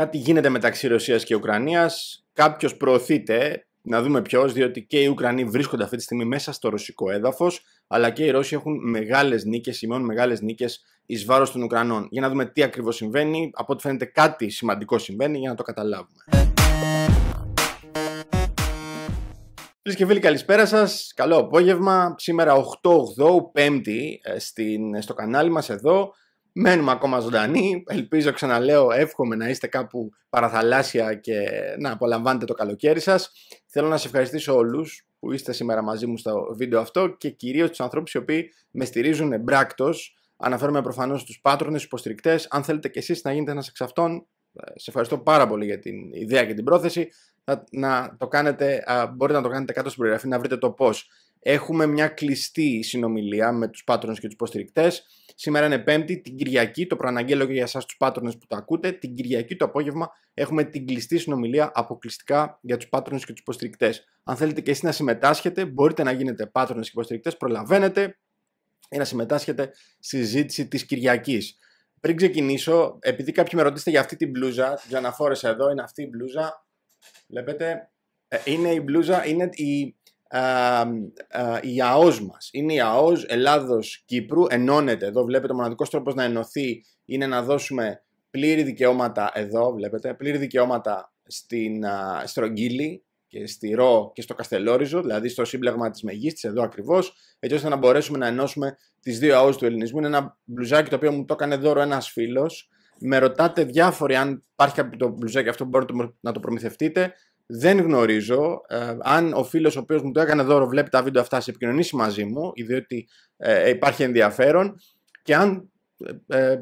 Κάτι γίνεται μεταξύ Ρωσίας και Ουκρανίας. Κάποιος προωθείται, να δούμε ποιος, διότι και οι Ουκρανοί βρίσκονται αυτή τη στιγμή μέσα στο ρωσικό έδαφος, αλλά και οι Ρώσοι έχουν μεγάλες νίκες, σημειώνουν μεγάλες νίκες εις βάρος των Ουκρανών. Για να δούμε τι ακριβώς συμβαίνει. Από ό,τι φαίνεται, κάτι σημαντικό συμβαίνει για να το καταλάβουμε. Φίλες και φίλοι, καλησπέρα σας. Καλό απόγευμα. Σήμερα 8-8, Πέμπτη, ε, στην, ε, στο κανάλι μας εδώ. Μένουμε ακόμα ζωντανοί. Ελπίζω, ξαναλέω, εύχομαι να είστε κάπου παραθαλάσσια και να απολαμβάνετε το καλοκαίρι σας. Θέλω να σα ευχαριστήσω όλους που είστε σήμερα μαζί μου στο βίντεο αυτό και κυρίως τους ανθρώπους οι οποίοι με στηρίζουν εμπράκτος. Αναφέρομαι προφανώς στου πάτρονε, στου υποστηρικτές. Αν θέλετε κι εσείς να γίνετε ένας εξ αυτών, ε, σε ευχαριστώ πάρα πολύ για την ιδέα και την πρόθεση. Να, το κάνετε, μπορείτε να το κάνετε κάτω στην περιγραφή να βρείτε το πώς. Έχουμε μια κλειστή συνομιλία με τους πάτρονες και τους υποστηρικτές Σήμερα είναι Πέμπτη, την Κυριακή, το προαναγγέλλω και για εσάς τους πάτρονες που το ακούτε. Την Κυριακή το απόγευμα έχουμε την κλειστή συνομιλία αποκλειστικά για τους πάτρονες και τους υποστηρικτές. Αν θέλετε και εσείς να συμμετάσχετε, μπορείτε να γίνετε πάτρονες και υποστηρικτές, προλαβαίνετε ή να συμμετάσχετε στη συζήτηση της Κυριακής. Πριν ξεκινήσω, επειδή κάποιοι με ρωτήσετε για αυτή την μπλούζα, την ξαναφόρεσα εδώ, είναι αυτή η μπλούζα. Βλέπετε, την μπλουζα την αναφορεσα εδω ειναι αυτη η μπλούζα, είναι η η ΑΟΣ μας. Είναι η ΑΟΣ Ελλάδος-Κύπρου, ενώνεται εδώ, βλέπετε, ο μοναδικός τρόπος να ενωθεί είναι να δώσουμε πλήρη δικαιώματα εδώ, βλέπετε, πλήρη δικαιώματα στην Στρογγύλη και στη Ρο και στο Καστελόριζο, δηλαδή στο σύμπλεγμα της Μεγίστης, εδώ ακριβώς, έτσι ώστε να μπορέσουμε να ενώσουμε τις δύο ΑΟΣ του ελληνισμού. Είναι ένα μπλουζάκι το οποίο μου το έκανε δώρο ένας φίλος, με ρωτάτε διάφοροι αν υπάρχει το μπλουζάκι αυτό που μπορείτε να το προμηθευτείτε. Δεν γνωρίζω ε, αν ο φίλος ο οποίος μου το έκανε δώρο βλέπει τα βίντεο αυτά σε επικοινωνήσει μαζί μου, διότι ε, υπάρχει ενδιαφέρον και αν, ε, ε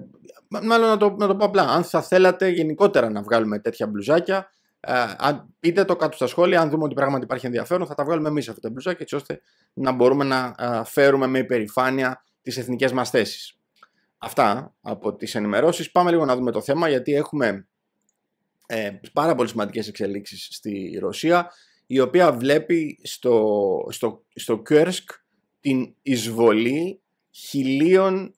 μάλλον να το, να πω απλά, αν θα θέλατε γενικότερα να βγάλουμε τέτοια μπλουζάκια, ε, αν, πείτε το κάτω στα σχόλια, αν δούμε ότι πράγματι υπάρχει ενδιαφέρον, θα τα βγάλουμε εμείς αυτά τα μπλουζάκια έτσι ώστε να μπορούμε να φέρουμε με υπερηφάνεια τις εθνικές μας θέσεις. Αυτά από τις ενημερώσεις. Πάμε λίγο να δούμε το θέμα γιατί έχουμε ε, πάρα πολύ σημαντικές εξελίξεις στη Ρωσία η οποία βλέπει στο, στο, Κέρσκ την εισβολή χιλίων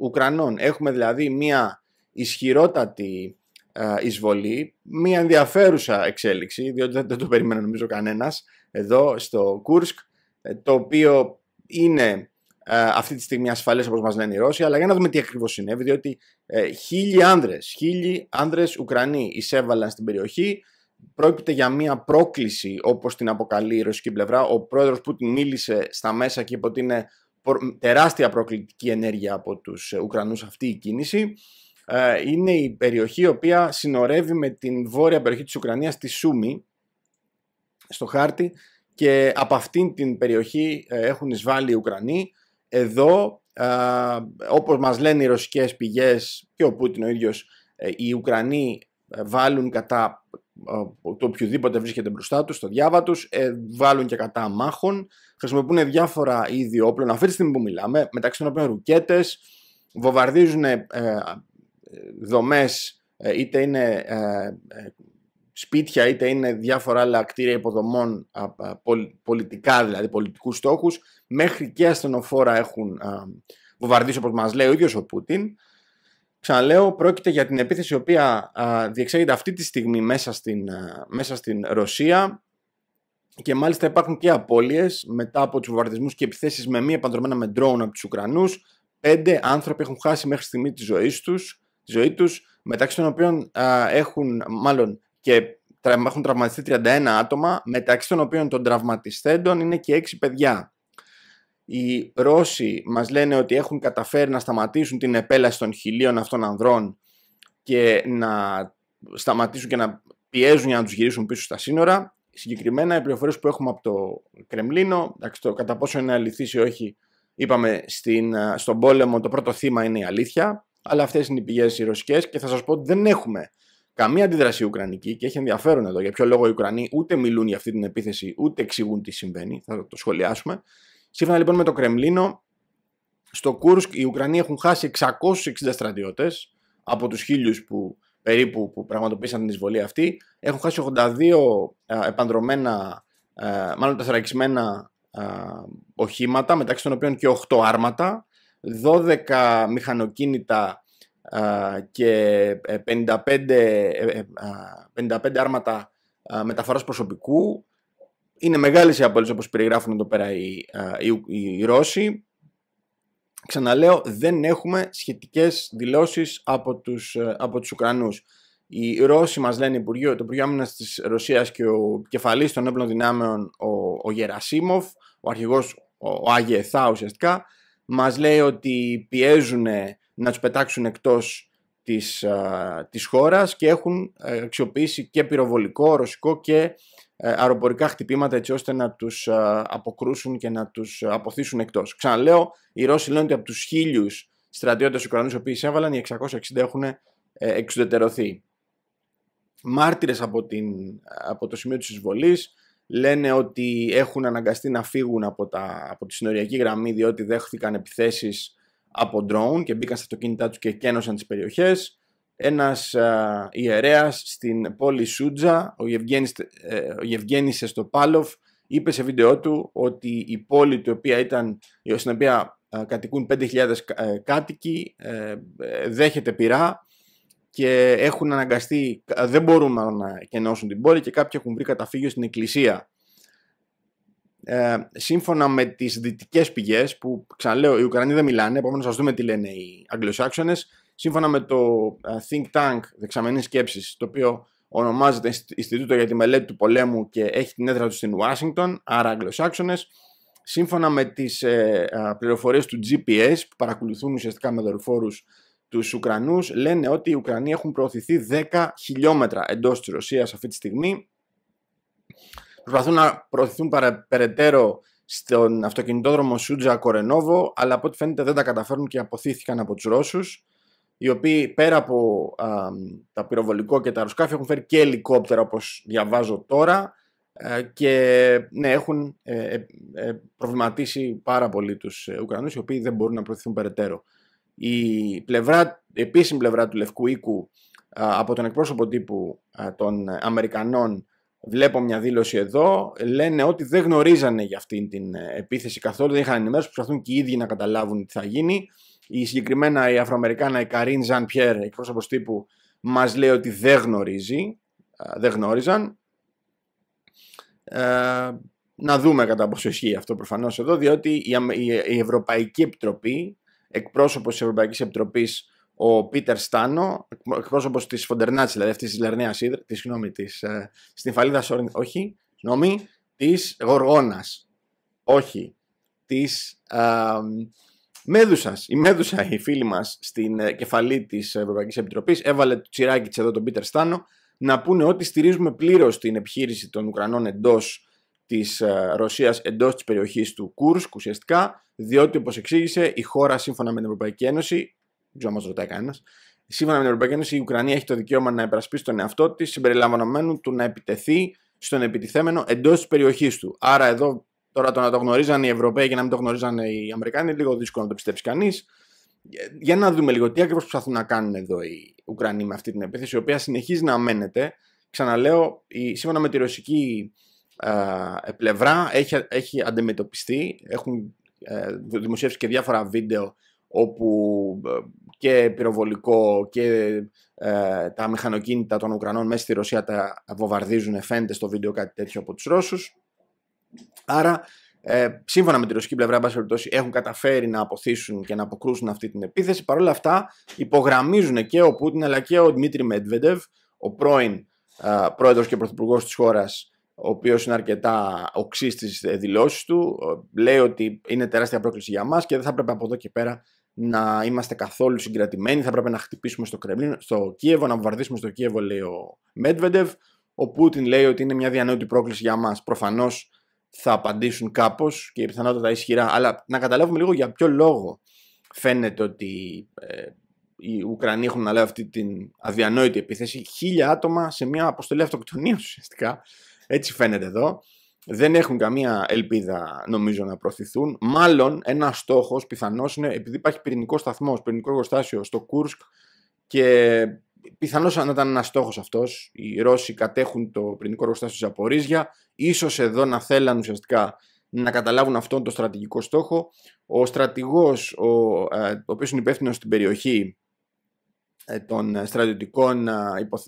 Ουκρανών. Έχουμε δηλαδή μια ισχυρότατη ε, εισβολή, μια ενδιαφέρουσα εξέλιξη, διότι δεν, το περίμενε νομίζω κανένας εδώ στο Κούρσκ, ε, το οποίο είναι ε, αυτή τη στιγμή ασφαλές όπως μας λένε οι Ρώσοι, αλλά για να δούμε τι ακριβώς συνέβη, διότι ε, χίλιοι άνδρες, χίλιοι άνδρες Ουκρανοί εισέβαλαν στην περιοχή, πρόκειται για μια πρόκληση όπως την αποκαλεί η ρωσική πλευρά, ο πρόεδρος Πούτιν μίλησε στα μέσα και είπε ότι είναι τεράστια προκλητική ενέργεια από τους ε, Ουκρανούς αυτή η κίνηση, ε, είναι η περιοχή η οποία συνορεύει με την βόρεια περιοχή της Ουκρανίας, τη Σούμη, στο χάρτη, και από αυτήν την περιοχή ε, έχουν εισβάλει οι Ουκρανοί εδώ, όπως μας λένε οι ρωσικές πηγές και ο Πούτιν ο ίδιος, ε, οι Ουκρανοί ε, βάλουν κατά ε, το οποιοδήποτε βρίσκεται μπροστά τους, στο διάβα τους, βάλουν και κατά μάχων, χρησιμοποιούν διάφορα είδη όπλων, αυτή τη στιγμή που μιλάμε, μεταξύ των οποίων ρουκέτες, βομβαρδίζουν δομές είτε είναι σπίτια είτε είναι διάφορα άλλα κτίρια υποδομών πολιτικά δηλαδή πολιτικούς στόχους μέχρι και ασθενοφόρα έχουν βομβαρδίσει όπως μας λέει ο ίδιος ο Πούτιν Ξαναλέω, πρόκειται για την επίθεση η οποία διεξάγεται αυτή τη στιγμή μέσα στην, μέσα στην Ρωσία και μάλιστα υπάρχουν και απώλειες μετά από τους βομβαρδισμούς και επιθέσεις με μία παντρωμένα με ντρόουν από τους Ουκρανούς. Πέντε άνθρωποι έχουν χάσει μέχρι στιγμή τη ζωής τους, τη τους μεταξύ των οποίων έχουν, μάλλον και έχουν τραυματιστεί 31 άτομα, μεταξύ των οποίων των τραυματιστέντων είναι και 6 παιδιά. Οι Ρώσοι μας λένε ότι έχουν καταφέρει να σταματήσουν την επέλαση των χιλίων αυτών ανδρών και να σταματήσουν και να πιέζουν για να τους γυρίσουν πίσω στα σύνορα. Συγκεκριμένα οι πληροφορίες που έχουμε από το Κρεμλίνο, το κατά πόσο είναι αληθής ή όχι, είπαμε στην, ε, στον πόλεμο το πρώτο θύμα είναι η αλήθεια, αλλά αυτές είναι οι πηγές οι ρωσικές και θα σας πω ότι δεν έχουμε καμία αντίδραση Ουκρανική και έχει ενδιαφέρον εδώ για ποιο λόγο οι Ουκρανοί ούτε μιλούν για αυτή την επίθεση ούτε εξηγούν τι συμβαίνει. Θα το σχολιάσουμε. Σύμφωνα λοιπόν με το Κρεμλίνο, στο Κούρσκ οι Ουκρανοί έχουν χάσει 660 στρατιώτες από τους χίλιους που περίπου που πραγματοποίησαν την εισβολή αυτή. Έχουν χάσει 82 επανδρωμένα, επανδρομένα, μάλλον οχήματα, μεταξύ των οποίων και 8 άρματα, 12 μηχανοκίνητα και 55, ε, 55 ε, ε, άρματα μεταφοράς προσωπικού. Είναι μεγάλες οι απώλειες όπως περιγράφουν εδώ πέρα οι, οι, οι Ρώσοι. Ξαναλέω, δεν έχουμε σχετικές δηλώσεις από τους, από τους Ουκρανούς. Οι Ρώσοι μας λένε Υπουργείο, το Υπουργείο Άμυνας της Ρωσίας και ο κεφαλής των έπλων δυνάμεων ο, ο Γερασίμοφ, ο αρχηγός, ο, ο Θα, ουσιαστικά, μας λέει ότι πιέζουν να τους πετάξουν εκτός της, α, της χώρας και έχουν ε, αξιοποιήσει και πυροβολικό, ρωσικό και ε, αεροπορικά χτυπήματα έτσι ώστε να τους αποκρούσουν και να τους αποθήσουν εκτός. Ξαναλέω, οι Ρώσοι λένε ότι από τους χίλιους στρατιώτες Ουκρανούς οι οποίοι εισέβαλαν, οι 660 έχουν ε, εξουδετερωθεί. Μάρτυρες από, την, από το σημείο της εισβολής λένε ότι έχουν αναγκαστεί να φύγουν από, τα, από τη συνοριακή γραμμή διότι δέχθηκαν επιθέσεις από drone και μπήκαν στα αυτοκίνητά τους και κένωσαν τις περιοχές. Ένας ιερέας στην πόλη Σούτζα, ο Γευγένης, ε, ο Εστοπάλοφ, είπε σε βίντεο του ότι η πόλη του οποία ήταν, στην οποία κατοικούν 5.000 ε, κάτοικοι ε, δέχεται πειρά και έχουν αναγκαστεί, δεν μπορούν να κενώσουν την πόλη και κάποιοι έχουν βρει καταφύγιο στην εκκλησία ε, σύμφωνα με τις δυτικές πηγές, που ξαναλέω, οι Ουκρανοί δεν μιλάνε, επομένως ας δούμε τι λένε οι Αγγλοσάξονες, σύμφωνα με το ε, Think Tank δεξαμενής σκέψης, το οποίο ονομάζεται Ινστιτούτο για τη Μελέτη του Πολέμου και έχει την έδρα του στην Ουάσιγκτον, άρα Αγγλοσάξονες, σύμφωνα με τις ε, ε πληροφορίες του GPS, που παρακολουθούν ουσιαστικά με δορυφόρους τους Ουκρανούς, λένε ότι οι Ουκρανοί έχουν προωθηθεί 10 χιλιόμετρα εντός της Ρωσίας αυτή τη στιγμή προσπαθούν να προωθηθούν περαιτέρω στον αυτοκινητόδρομο Σούτζα Κορενόβο, αλλά από ό,τι φαίνεται δεν τα καταφέρνουν και αποθήθηκαν από τους Ρώσους, οι οποίοι πέρα από α, τα πυροβολικό και τα αεροσκάφη έχουν φέρει και ελικόπτερα, όπως διαβάζω τώρα, α, ε, και ναι, έχουν ε, ε, ε προβληματίσει πάρα πολύ τους ε, Ουκρανούς, οι οποίοι δεν μπορούν να προωθηθούν περαιτέρω. Η, πλευρά, η επίσημη πλευρά του Λευκού Οίκου από τον εκπρόσωπο τύπου των Αμερικανών Βλέπω μια δήλωση εδώ. Λένε ότι δεν γνωρίζανε για αυτή την ε, επίθεση καθόλου, δεν είχαν ενημέρωση. Προσπαθούν και οι ίδιοι να καταλάβουν τι θα γίνει. Η συγκεκριμένα η Αφροαμερικάνα, η Καρίν Ζαν Πιέρ, εκπρόσωπος τύπου, μας λέει ότι δεν γνωρίζει. Δεν γνώριζαν. Ε, να δούμε κατά πόσο ισχύει αυτό προφανώς εδώ, διότι η, Ευρωπαϊκή Επιτροπή, εκπρόσωπος της Ευρωπαϊκής Επιτροπής, ο Πίτερ Στάνο, εκπρόσωπος της Φοντερνάτση, δηλαδή αυτής της Λερνέας Ήδρα, της συγγνώμη, της ε, στην Φαλίδα όχι, συγγνώμη, της Γοργόνας. Όχι, της ε, Μέδουσας. Η Μέδουσα, η φίλη μας στην ε, κεφαλή της Ευρωπαϊκής Επιτροπής, έβαλε το τσιράκι τη εδώ τον Πίτερ Στάνο να πούνε ότι στηρίζουμε πλήρως την επιχείρηση των Ουκρανών εντός της ε, Ρωσίας, εντός της περιοχής του Κούρσκ ουσιαστικά, διότι όπως εξήγησε, η χώρα σύμφωνα με την Ευρωπαϊκή Ένωση δεν ξέρω αν μας ρωτάει κανένας. Σύμφωνα με την Ευρωπαϊκή Ένωση, η Ουκρανία έχει το δικαίωμα να υπερασπίσει τον εαυτό της συμπεριλαμβανομένου του να επιτεθεί στον επιτιθέμενο εντός της περιοχής του. Άρα εδώ τώρα το να το γνωρίζαν οι Ευρωπαίοι και να μην το γνωρίζαν οι Αμερικάνοι είναι λίγο δύσκολο να το πιστέψει κανείς. Για να δούμε λίγο τι ακριβώς προσπαθούν να κάνουν εδώ οι Ουκρανοί με αυτή την επίθεση, η οποία συνεχίζει να μένεται. Ξαναλέω, σύμφωνα με τη ρωσική ε, πλευρά έχει, έχει αντιμετωπιστεί, έχουν ε, δημοσιεύσει και διάφορα βίντεο όπου ε, και πυροβολικό και ε, τα μηχανοκίνητα των Ουκρανών μέσα στη Ρωσία τα βομβαρδίζουν, φαίνεται στο βίντεο κάτι τέτοιο από τους Ρώσους. Άρα, ε, σύμφωνα με τη ρωσική πλευρά, περιπτώσει, έχουν καταφέρει να αποθήσουν και να αποκρούσουν αυτή την επίθεση. Παρ' όλα αυτά, υπογραμμίζουν και ο Πούτιν αλλά και ο Δημήτρη Μέντβεντεβ, ο πρώην ε, πρόεδρος και πρωθυπουργός της χώρας, ο οποίος είναι αρκετά οξύ στις δηλώσεις του, ε, λέει ότι είναι τεράστια πρόκληση για μας και δεν θα πρέπει από εδώ και πέρα να είμαστε καθόλου συγκρατημένοι, θα πρέπει να χτυπήσουμε στο, Κρεμλίνο, στο Κίεβο, να βομβαρδίσουμε στο Κίεβο, λέει ο Μέντβεντεβ. Ο Πούτιν λέει ότι είναι μια διανόητη πρόκληση για μας. Προφανώς θα απαντήσουν κάπως και πιθανότατα ισχυρά. Αλλά να καταλάβουμε λίγο για ποιο λόγο φαίνεται ότι ε, οι Ουκρανοί έχουν να λέει αυτή την αδιανόητη επίθεση. Χίλια άτομα σε μια αποστολή αυτοκτονίας ουσιαστικά. Έτσι φαίνεται εδώ δεν έχουν καμία ελπίδα νομίζω να προωθηθούν. Μάλλον ένας στόχος πιθανώ είναι επειδή υπάρχει πυρηνικό σταθμός, πυρηνικό εργοστάσιο στο Κούρσκ και πιθανώς να ήταν ένας στόχος αυτός. Οι Ρώσοι κατέχουν το πυρηνικό εργοστάσιο τη Απορίζια. σω εδώ να θέλαν ουσιαστικά να καταλάβουν αυτόν τον στρατηγικό στόχο. Ο στρατηγός, ο, ε, ο οποίος είναι υπεύθυνος στην περιοχή ε, των στρατιωτικών, ε,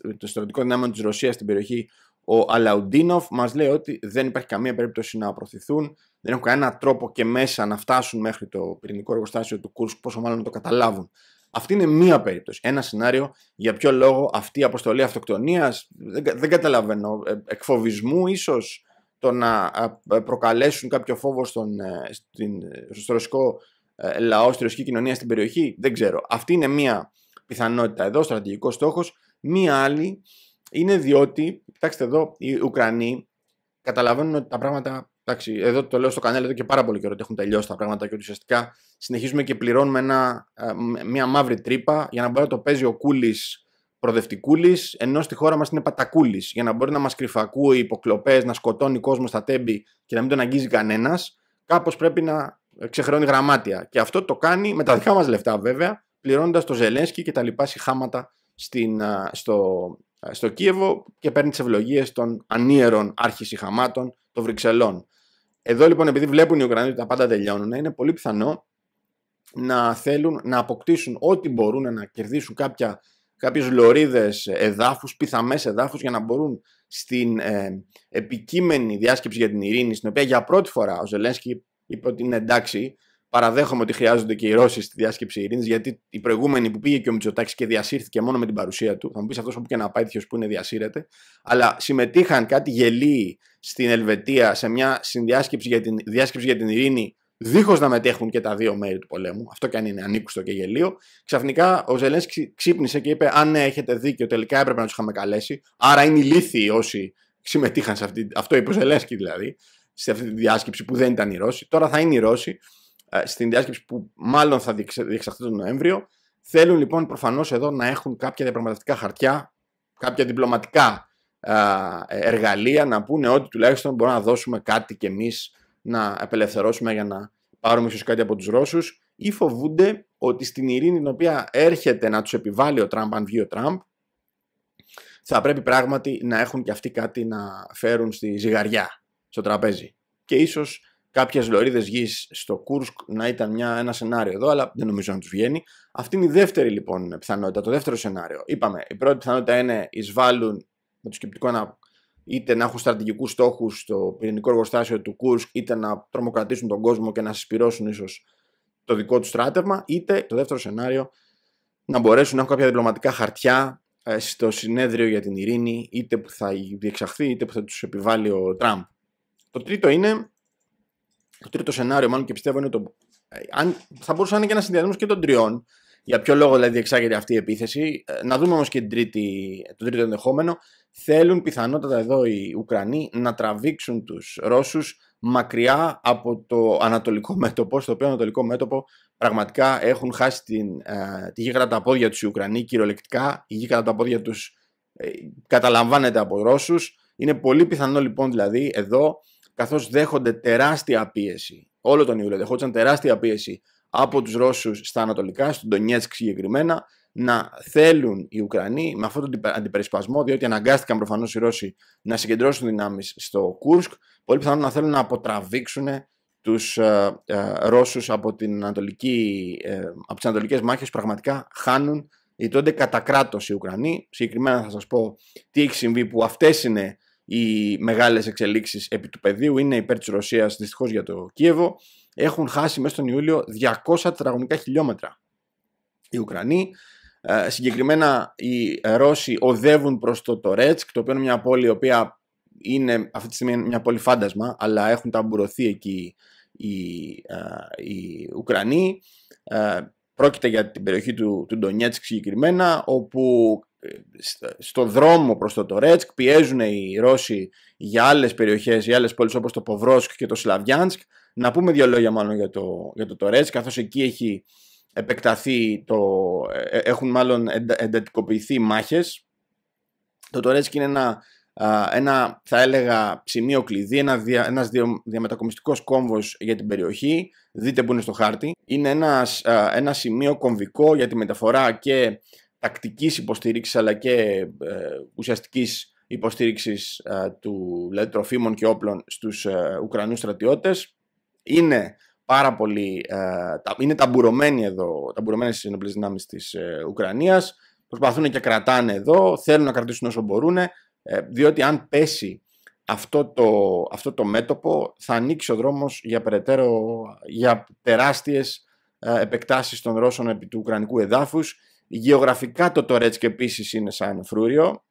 των στρατιωτικών δυνάμεων της Ρωσίας στην περιοχή, ο Αλαουντίνοφ μας λέει ότι δεν υπάρχει καμία περίπτωση να προωθηθούν, δεν έχουν κανένα τρόπο και μέσα να φτάσουν μέχρι το πυρηνικό εργοστάσιο του Κούρσκ, πόσο μάλλον να το καταλάβουν. Αυτή είναι μία περίπτωση. Ένα σενάριο για ποιο λόγο αυτή η αποστολή αυτοκτονίας, δεν, δεν καταλαβαίνω, ε, εκφοβισμού ίσως το να ε, προκαλέσουν κάποιο φόβο στον, ε, στην, στο ρωσικό λαό, στη ρωσική κοινωνία στην περιοχή. Δεν ξέρω. Αυτή είναι μία πιθανότητα εδώ, στρατηγικός στόχος. Μία άλλη είναι διότι, κοιτάξτε εδώ, οι Ουκρανοί καταλαβαίνουν ότι τα πράγματα. Εντάξει, εδώ το λέω στο κανάλι εδώ και πάρα πολύ καιρό ότι έχουν τελειώσει τα πράγματα και ότι ουσιαστικά συνεχίζουμε και πληρώνουμε ένα, ε, μια μαύρη τρύπα για να μπορεί να το παίζει ο κούλης προδευτικούλης, ενώ στη χώρα μας είναι πατακούλης. Για να μπορεί να μας κρυφακούει υποκλοπές, να σκοτώνει κόσμο στα τέμπη και να μην τον αγγίζει κανένας, κάπως πρέπει να ξεχρεώνει γραμμάτια. Και αυτό το κάνει με τα δικά μας λεφτά βέβαια, πληρώνοντας το Ζελένσκι και τα λοιπά συχάματα στην, ε, στο, ε, στο Κίεβο και παίρνει τις ευλογίες των ανίερων άρχισυχαμάτων των Βρυξελών. Εδώ λοιπόν, επειδή βλέπουν οι Ουκρανοί ότι τα πάντα τελειώνουν, είναι πολύ πιθανό να θέλουν να αποκτήσουν ό,τι μπορούν να κερδίσουν κάποια, κάποιες λωρίδες εδάφους, πιθαμές εδάφους για να μπορούν στην ε, επικείμενη διάσκεψη για την ειρήνη, στην οποία για πρώτη φορά ο Ζελένσκι είπε ότι είναι εντάξει Παραδέχομαι ότι χρειάζονται και οι Ρώσοι στη διάσκεψη ειρήνης, γιατί η προηγούμενη που πήγε και ο Μητσοτάκης και διασύρθηκε μόνο με την παρουσία του. Θα μου πεις αυτός που και να πάει, τέτοιο που είναι διασύρεται. Αλλά συμμετείχαν κάτι γελοί στην Ελβετία σε μια συνδιάσκεψη για την, διάσκεψη για την ειρήνη, δίχως να μετέχουν και τα δύο μέρη του πολέμου. Αυτό και αν είναι ανίκουστο και γελίο. Ξαφνικά ο Ζελένσκι ξύπνησε και είπε: Αν ναι, έχετε δίκιο, τελικά έπρεπε να τους είχαμε καλέσει. Άρα είναι ηλίθιοι όσοι συμμετείχαν σε αυτή. Αυτό είπε ο δηλαδή, σε αυτή τη διάσκεψη που δεν ήταν οι Ρώσοι. Τώρα θα είναι οι Ρώσοι. Ε, στην διάσκεψη που μάλλον θα διεξαχθεί τον Νοέμβριο. Θέλουν λοιπόν προφανώς εδώ να έχουν κάποια διαπραγματευτικά χαρτιά, κάποια διπλωματικά ε, εργαλεία να πούνε ότι τουλάχιστον μπορούμε να δώσουμε κάτι και εμείς να απελευθερώσουμε για να πάρουμε ίσως κάτι από τους Ρώσους ή φοβούνται ότι στην ειρήνη την οποία έρχεται να τους επιβάλλει ο Τραμπ αν βγει ο Τραμπ θα πρέπει πράγματι να έχουν και αυτοί κάτι να φέρουν στη ζυγαριά, στο τραπέζι. Και ίσως κάποιες λωρίδες γης στο Κούρσκ να ήταν μια, ένα σενάριο εδώ, αλλά δεν νομίζω να τους βγαίνει. Αυτή είναι η δεύτερη λοιπόν πιθανότητα, το δεύτερο σενάριο. Είπαμε, η πρώτη πιθανότητα είναι εισβάλλουν με το σκεπτικό να είτε να έχουν στρατηγικούς στόχους στο πυρηνικό εργοστάσιο του Κούρσκ, είτε να τρομοκρατήσουν τον κόσμο και να συσπυρώσουν ίσως το δικό τους στράτευμα, είτε το δεύτερο σενάριο να μπορέσουν να έχουν κάποια διπλωματικά χαρτιά ε, στο συνέδριο για την ειρήνη, είτε που θα διεξαχθεί, είτε που θα τους επιβάλλει ο Τραμπ. Το τρίτο είναι το τρίτο σενάριο, μάλλον και πιστεύω είναι το. Ε, αν, θα μπορούσε να είναι και ένα συνδυασμός και των τριών. Για ποιο λόγο δηλαδή εξάγεται αυτή η επίθεση. Ε, να δούμε όμως και την τρίτη, το τρίτο ενδεχόμενο. Θέλουν πιθανότατα εδώ οι Ουκρανοί να τραβήξουν τους Ρώσους μακριά από το ανατολικό μέτωπο, στο οποίο ανατολικό μέτωπο πραγματικά έχουν χάσει την, ε, τη γη κατά τα πόδια τους οι Ουκρανοί, κυριολεκτικά η γη κατά τα πόδια τους καταλαμβάνεται από Ρώσους. Είναι πολύ πιθανό λοιπόν δηλαδή εδώ καθώς δέχονται τεράστια πίεση, όλο τον Ιούλιο δεχόντουσαν τεράστια πίεση από τους Ρώσους στα Ανατολικά, στον Ντονιέτσκ συγκεκριμένα, να θέλουν οι Ουκρανοί με αυτόν τον αντιπερισπασμό, διότι αναγκάστηκαν προφανώς οι Ρώσοι να συγκεντρώσουν δυνάμεις στο Κούρσκ, πολύ πιθανόν να θέλουν να αποτραβήξουν τους ε, ε, Ρώσους από, την ανατολική, ε, από τις ανατολικές μάχες πραγματικά χάνουν γιατί τότε κατά οι Ουκρανοί, συγκεκριμένα θα σας πω τι έχει συμβεί που αυτές είναι οι μεγάλες εξελίξεις επί του πεδίου είναι υπέρ της Ρωσίας δυστυχώς για το Κίεβο έχουν χάσει μέσα στον Ιούλιο 200 τετραγωνικά χιλιόμετρα οι Ουκρανοί ε, συγκεκριμένα οι ε, Ρώσοι οδεύουν προς το Τορέτσκ το οποίο είναι μια πόλη η οποία είναι αυτή τη στιγμή μια πόλη φάντασμα αλλά έχουν ταμπουρωθεί εκεί οι, ε, οι Ουκρανοί Πρόκειται για την περιοχή του, του Ντονιέτσκ συγκεκριμένα, όπου ε, στο δρόμο προς το Τορέτσκ πιέζουν οι Ρώσοι για άλλες περιοχές, για άλλες πόλεις όπως το Ποβρόσκ και το Σλαβιάνσκ. Να πούμε δύο λόγια μάλλον για το, για το Τορέτσκ, καθώς εκεί έχει επεκταθεί το, ε, ε, έχουν μάλλον εντατικοποιηθεί μάχες. Το Τορέτσκ είναι ένα, ένα θα έλεγα, σημείο κλειδί, ένα, ένας διαμετακομιστικός κόμβος για την περιοχή δείτε που είναι στο χάρτη. Είναι ένας, ένα σημείο κομβικό για τη μεταφορά και τακτικής υποστήριξης αλλά και ουσιαστική ε, ουσιαστικής του, δηλαδή τροφίμων και όπλων στους ε, Ουκρανούς στρατιώτες. Είναι πάρα τα, είναι ταμπουρωμένοι εδώ, ταμπουρωμένες οι ενοπλές δυνάμεις της ε, Ουκρανίας, προσπαθούν και κρατάνε εδώ, θέλουν να κρατήσουν όσο μπορούν, διότι αν πέσει αυτό το, αυτό το μέτωπο θα ανοίξει ο δρόμος για περαιτέρω, για τεράστιες ε, επεκτάσεις των Ρώσων επί του Ουκρανικού εδάφους. Γεωγραφικά το Τορέτσκ επίσης είναι σαν φρούριο.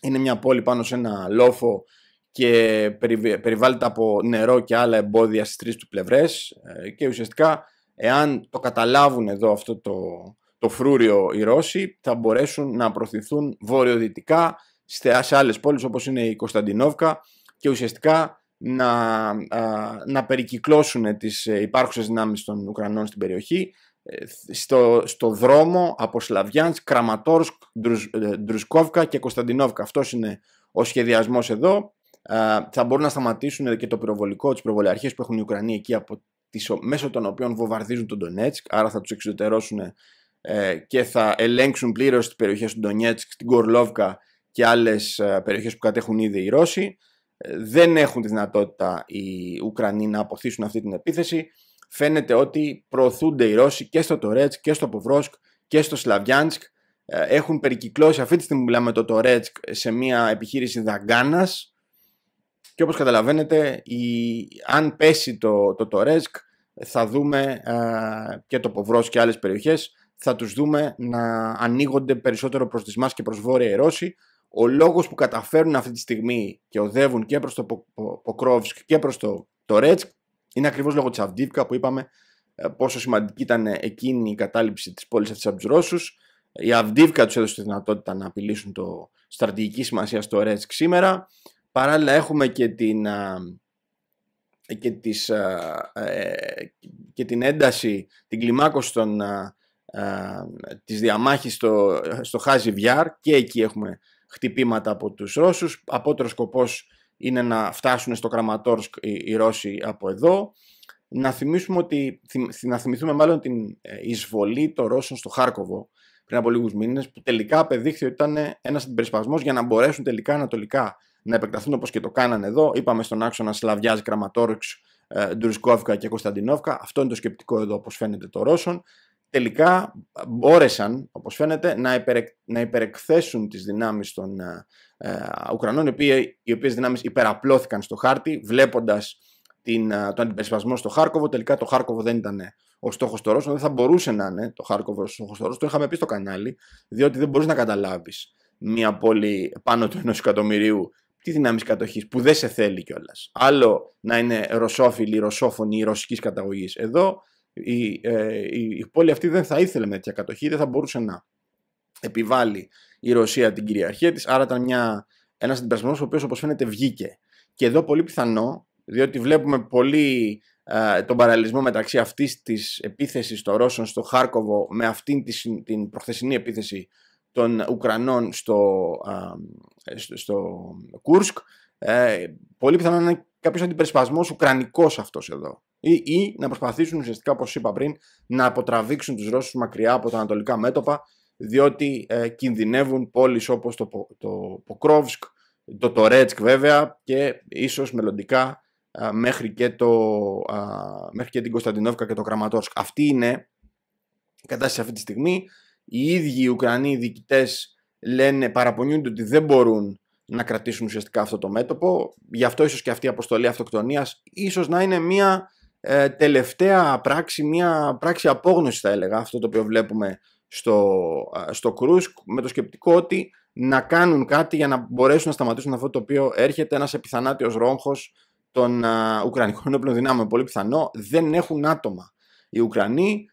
Είναι μια πόλη πάνω σε ένα λόφο και περιβάλλεται από νερό και άλλα εμπόδια στις τρεις του πλευρές ε, και ουσιαστικά εάν το καταλάβουν εδώ αυτό το, το φρούριο οι Ρώσοι θα μπορέσουν να προωθηθούν βορειοδυτικά σε άλλες πόλεις όπως είναι η Κωνσταντινόβκα και ουσιαστικά να, να περικυκλώσουν τις ε, υπάρχουσες δυνάμεις των Ουκρανών στην περιοχή ε, στο, στο δρόμο από Σλαβιάνς, Κραματόρσκ, ε, Ντρουσκόβκα και Κωνσταντινόβκα. Αυτός είναι ο σχεδιασμός εδώ. θα μπορούν να σταματήσουν και το πυροβολικό, τις πυροβολιαρχίες που έχουν οι Ουκρανοί εκεί από τις, μέσω των οποίων βομβαρδίζουν τον Ντονέτσκ, άρα θα τους εξωτερώσουν και θα ελέγξουν πλήρως τις περιοχές του Ντονέτσκ, την Κορλόβκα και άλλες ε, περιοχές που κατέχουν ήδη οι Ρώσοι. Ε, δεν έχουν τη δυνατότητα οι Ουκρανοί να αποθήσουν αυτή την επίθεση. Φαίνεται ότι προωθούνται οι Ρώσοι και στο Τορέτσκ και στο Ποβρόσκ και στο Σλαβιάνσκ. Ε, έχουν περικυκλώσει αυτή τη στιγμή που μιλάμε το Τορέτσκ σε μια επιχείρηση δαγκάνας. Και όπως καταλαβαίνετε, η... αν πέσει το, το Τορέτσκ, θα δούμε και το Ποβρός και άλλες περιοχές, θα τους δούμε να ανοίγονται περισσότερο προς τις μας και προς βόρεια οι Ρώσοι, ο λόγος που καταφέρουν αυτή τη στιγμή και οδεύουν και προς το Ποκρόβσκ και προς το, το Ρέτσκ είναι ακριβώς λόγω της Αυντίβκα που είπαμε ε, πόσο σημαντική ήταν εκείνη η κατάληψη της πόλης αυτής από τους Ρώσους. Η Αυντίβκα τους έδωσε τη δυνατότητα να απειλήσουν το στρατηγική σημασία στο Ρέτσκ σήμερα. Παράλληλα έχουμε και την, και, τις, ε, και την ένταση, την κλιμάκωση των, της διαμάχης στο, στο Χάζι Βιάρ και εκεί έχουμε χτυπήματα από τους Ρώσους. Απότερος σκοπός είναι να φτάσουν στο Κραματόρσκ οι Ρώσοι από εδώ. Να, θυμίσουμε ότι, να θυμηθούμε μάλλον την ε, εισβολή των Ρώσων στο Χάρκοβο πριν από λίγους μήνες που τελικά απεδείχθη ότι ήταν ένας αντιπερισπασμός για να μπορέσουν τελικά ανατολικά να επεκταθούν όπως και το κάνανε εδώ. Είπαμε στον άξονα Σλαβιάζ, Κραματόρξ, ε, Ντουρσκόβκα και Κωνσταντινόβκα. Αυτό είναι το σκεπτικό εδώ όπως φαίνεται των Ρώσων τελικά μπόρεσαν, όπως φαίνεται, να, να υπερεκθέσουν τις δυνάμεις των ε, ε Ουκρανών, οι, οποίες, οι οποίες δυνάμεις υπεραπλώθηκαν στο χάρτη, βλέποντας την, ε, τον αντιπερισπασμό στο Χάρκοβο. Τελικά το Χάρκοβο δεν ήταν ο στόχος των Ρώσων, δεν θα μπορούσε να είναι το Χάρκοβο ο στόχος των Ρώσων. Το είχαμε πει στο κανάλι, διότι δεν μπορείς να καταλάβεις μια πόλη πάνω του ενός εκατομμυρίου τι δυνάμεις κατοχής που δεν σε θέλει κιόλας. Άλλο να είναι ρωσόφιλοι, ρωσόφωνοι ή ρωσικής καταγωγής. Εδώ η, ε, πόλη αυτή δεν θα ήθελε με τέτοια κατοχή, δεν θα μπορούσε να επιβάλλει η Ρωσία την κυριαρχία της, άρα ήταν ένα ένας αντιπρασμός ο οποίος όπως φαίνεται βγήκε. Και εδώ πολύ πιθανό, διότι βλέπουμε πολύ ε, τον παραλληλισμό μεταξύ αυτής της επίθεσης των Ρώσων στο Χάρκοβο με αυτή τη, την προχθεσινή επίθεση των Ουκρανών στο, ε, στο, Κούρσκ, ε, πολύ πιθανό να είναι κάποιος αντιπερισπασμός ουκρανικός αυτός εδώ ή, ή να προσπαθήσουν ουσιαστικά, όπως είπα πριν, να αποτραβήξουν τους Ρώσους μακριά από τα ανατολικά μέτωπα, διότι ε, κινδυνεύουν πόλεις όπως το, το Ποκρόβσκ, το Τορέτσκ βέβαια και ίσως μελλοντικά μέχρι, και το, μέχρι και την Κωνσταντινόβκα και το Κραματόρσκ. Αυτή είναι η κατάσταση αυτή τη στιγμή. Οι ίδιοι οι Ουκρανοί διοικητές λένε, παραπονιούνται ότι δεν μπορούν να κρατήσουν ουσιαστικά αυτό το μέτωπο. Γι' αυτό ίσως και αυτή η αποστολή αυτοκτονίας, ίσως να είναι μια ε, τελευταία πράξη, μια πράξη απόγνωση θα έλεγα, αυτό το οποίο βλέπουμε στο, στο Κρούσκ, με το σκεπτικό ότι να κάνουν κάτι για να μπορέσουν να σταματήσουν αυτό το οποίο έρχεται, ένας επιθανάτιος ρόγχος των α, Ουκρανικών όπλων δυνάμεων, πολύ πιθανό, δεν έχουν άτομα. Οι Ουκρανοί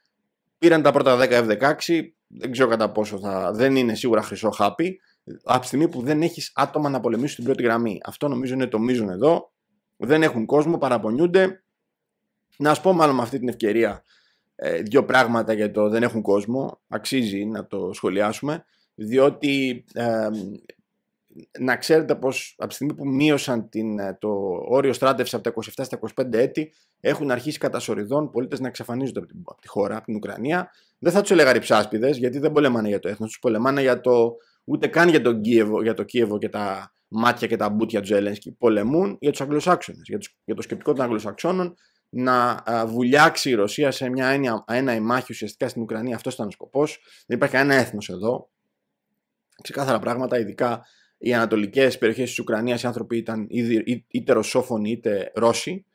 πήραν τα πρώτα 10 F-16, δεν ξέρω κατά πόσο θα, δεν είναι σίγουρα χρυσό χάπι, από τη στιγμή που δεν έχεις άτομα να πολεμήσουν στην πρώτη γραμμή. Αυτό νομίζω είναι το μείζον εδώ. Δεν έχουν κόσμο, παραπονιούνται, να σου πω μάλλον με αυτή την ευκαιρία ε, δύο πράγματα για το «Δεν έχουν κόσμο». Αξίζει να το σχολιάσουμε, διότι ε, να ξέρετε πως από τη στιγμή που μείωσαν την, ε, το όριο στράτευση από τα 27 στα 25 έτη, έχουν αρχίσει κατά σοριδών πολίτες να εξαφανίζονται από, την, από τη χώρα, από την Ουκρανία. Δεν θα τους έλεγα ριψάσπιδες, γιατί δεν πολεμάνε για το έθνος τους πολεμάνε για το, ούτε καν για, τον Κίεβο, για το Κίεβο και τα μάτια και τα μπουτια τους Ζέλενσκι. Πολεμούν για τους Αγγλοσάξονες, για, για το σκεπτικό των Αγγλοσαξώνων να ε, βουλιάξει η Ρωσία σε μια έννοια, ένα ημάχη ουσιαστικά στην Ουκρανία. Αυτός ήταν ο σκοπός. Δεν υπάρχει κανένα έθνος εδώ. Ξεκάθαρα πράγματα, ειδικά οι ανατολικές περιοχές της Ουκρανίας, οι άνθρωποι ήταν είτε ρωσόφωνοι είτε Ρώσοι,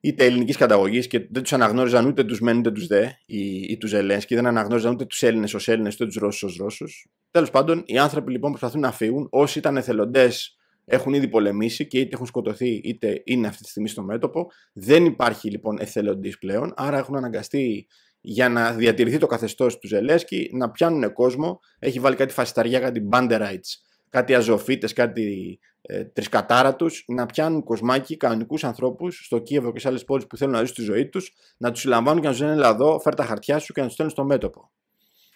είτε ελληνικής καταγωγής και δεν τους αναγνώριζαν ούτε τους μεν ούτε τους δε, ή, ή του και δεν αναγνώριζαν ούτε τους Έλληνες ως Έλληνες ούτε τους Ρώσους ως Ρώσους. Τέλος πάντων, οι άνθρωποι λοιπόν προσπαθούν να φύγουν. Όσοι ήταν εθελοντές έχουν ήδη πολεμήσει και είτε έχουν σκοτωθεί είτε είναι αυτή τη στιγμή στο μέτωπο. Δεν υπάρχει λοιπόν εθελοντής πλέον, άρα έχουν αναγκαστεί για να διατηρηθεί το καθεστώς του Ζελέσκι να πιάνουν κόσμο. Έχει βάλει κάτι φασισταριά, κάτι μπάντεράιτ, κάτι αζωφίτε, κάτι ε, τρισκατάρα τους, να πιάνουν κοσμάκι κανονικούς ανθρώπους στο Κίεβο και σε άλλες πόλεις που θέλουν να ζήσουν τη ζωή τους, να τους συλλαμβάνουν και να τους λένε λαδό, φέρ τα χαρτιά σου και να τους στέλνουν στο μέτωπο.